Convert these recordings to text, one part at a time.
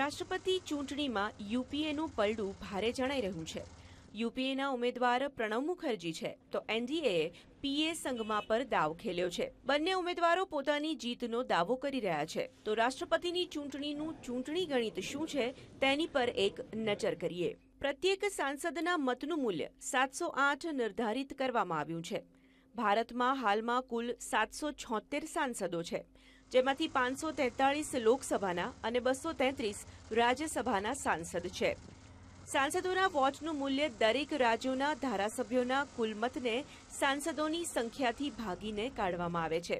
રાષ્ટ્રપતિ ચૂંટણીમાં યુપીએનું પલડું ભારે જણાઈ રહ્યું છે યુપીએના ઉમેદવાર પ્રણવ મુખર્જી છે તો એનડીએ પીએ સંગમા પર દાવ ખેલ્યો છે બંને ઉમેદવારો પોતાની જીતનો દાવો કરી રહ્યા છે તો રાષ્ટ્રપતિની ચૂંટણીનું ચૂંટણી ગણિત શું છે તેની પર એક નજર કરીએ પ્રત્યેક સાંસદના મતનું મૂલ્ય સાતસો આઠ નિર્ધારિત કરવામાં આવ્યું છે ભારતમાં હાલમાં કુલ સાતસો છોતેર સાંસદો છે જેમાંથી પાંચસો તેતાળીસ લોકસભાના અને બસો તેત્રીસ રાજ્યસભાના સાંસદ છે સાંસદોના વોટનું મૂલ્ય દરેક રાજ્યોના ધારાસભ્યોના કુલ મતને સાંસદોની સંખ્યાથી ભાગીને કાઢવામાં આવે છે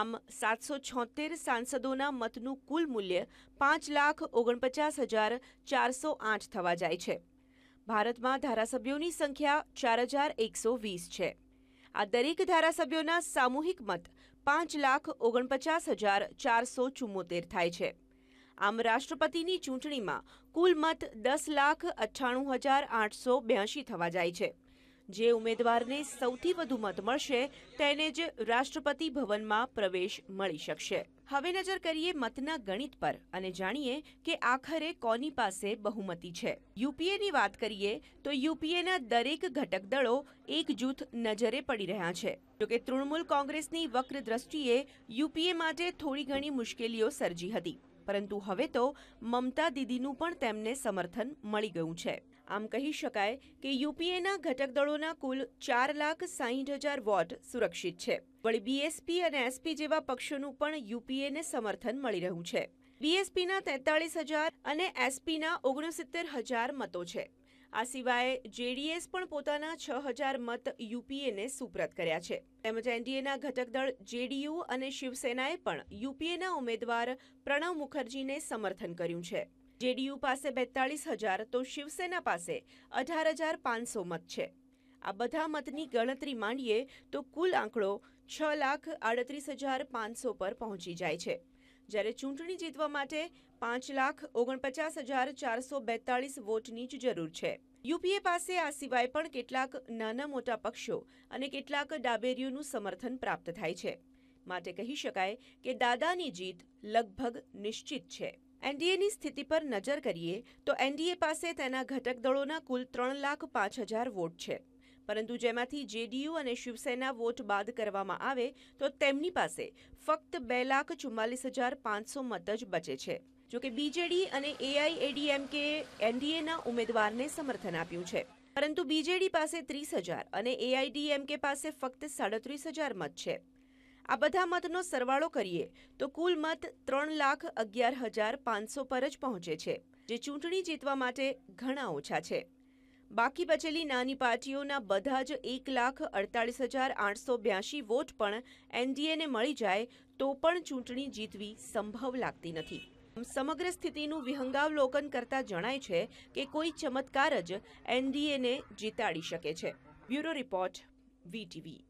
આમ સાતસો છોતેર સાંસદોના મતનું કુલ મૂલ્ય પાંચ લાખ ઓગણપચાસ હજાર ચારસો આઠ થવા જાય છે ભારતમાં ધારાસભ્યોની સંખ્યા ચાર હજાર એકસો વીસ છે આ દરેક ધારાસભ્યોના સામૂહિક મત પાંચ લાખ ઓગણપચાસ હજાર ચારસો ચુમ્મોતેર થાય છે આમ રાષ્ટ્રપતિની ચૂંટણીમાં કુલ મત દસ લાખ અઠ્ઠાણું હજાર આઠસો બ્યાસી થવા જાય છે જે ઉમેદવારને સૌથી વધુ મત મળશે તેને જ રાષ્ટ્રપતિ ભવનમાં પ્રવેશ મળી શકશે હવે નજર કરીએ મતના ગણિત પર અને જાણીએ કે આખરે કોની પાસે બહુમતી છે યુપીએની વાત કરીએ તો યુપીએના દરેક ઘટક દળો એક જૂથ નજરે પડી રહ્યા છે જોકે તૃણમૂલ કોંગ્રેસની વક્ર દ્રષ્ટિએ યુપીએ માટે થોડી ઘણી મુશ્કેલીઓ સર્જી હતી પરંતુ હવે તો મમતા દીદીનું પણ તેમને સમર્થન મળી ગયું છે આમ કહી શકાય કે યુપીએના ઘટક દળોના કુલ ચાર લાખ સાહીઠ હજાર વોટ સુરક્ષિત છે વળી બીએસપી અને એસપી જેવા પક્ષોનું પણ યુપીએને સમર્થન મળી રહ્યું છે બીએસપીના તેતાળીસ હજાર અને એસપીના ઓગણસિત્તેર હજાર મતો છે આ સિવાય જેડીએસ પણ પોતાના છ હજાર મત યુપીએને સુપ્રત કર્યા છે તેમજ એનડીએના ઘટક દળ જેડીયુ અને શિવસેનાએ પણ યુપીએના ઉમેદવાર પ્રણવ મુખર્જીને સમર્થન કર્યું છે જેડીયુ પાસે બેતાળીસ હજાર તો શિવસેના પાસે અઢાર હજાર પાંચસો મત છે આ બધા મતની ગણતરી માંડીએ તો કુલ આંકડો છ લાખ આડત્રીસ હજાર પાંચસો પર પહોંચી જાય છે જ્યારે ચૂંટણી જીતવા માટે પાંચ લાખ ઓગણપચાસ હજાર ચારસો બેતાળીસ વોટની જ જરૂર છે યુપીએ પાસે આ સિવાય પણ કેટલાક નાના મોટા પક્ષો અને કેટલાક ડાબેરીઓનું સમર્થન પ્રાપ્ત થાય છે માટે કહી શકાય કે દાદાની જીત લગભગ નિશ્ચિત છે એનડીએની સ્થિતિ પર નજર કરીએ તો એનડીએ પાસે તેના ઘટક દળોના કુલ ત્રણ લાખ પાંચ હજાર વોટ છે પરંતુ જેમાંથી જેડીયુ અને શિવસેના વોટ બાદ કરવામાં આવે તો તેમની પાસે ફક્ત બે લાખ ચુમ્માલીસ હજાર પાંચસો મત જ બચે છે જોકે બીજેડી અને એઆઈએડીએમકે એનડીએના ઉમેદવારને સમર્થન આપ્યું છે પરંતુ બીજેડી પાસે ત્રીસ હજાર અને એઆઈડીએમકે પાસે ફક્ત સાડત્રીસ હજાર મત છે આ બધા મતનો સરવાળો કરીએ તો કુલ મત ત્રણ લાખ અગિયાર હજાર પાંચસો પર જ પહોંચે છે જે ચૂંટણી જીતવા માટે ઘણા ઓછા છે બાકી બચેલી નાની પાર્ટીઓના બધા જ એક લાખ અડતાળીસ હજાર આઠસો બ્યાસી વોટ પણ એનડીએને મળી જાય તો પણ ચૂંટણી જીતવી સંભવ લાગતી નથી સમગ્ર સ્થિતિનું વિહંગાવલોકન કરતા જણાય છે કે કોઈ ચમત્કાર જ એનડીએને જીતાડી શકે છે બ્યુરો રિપોર્ટ વીટીવી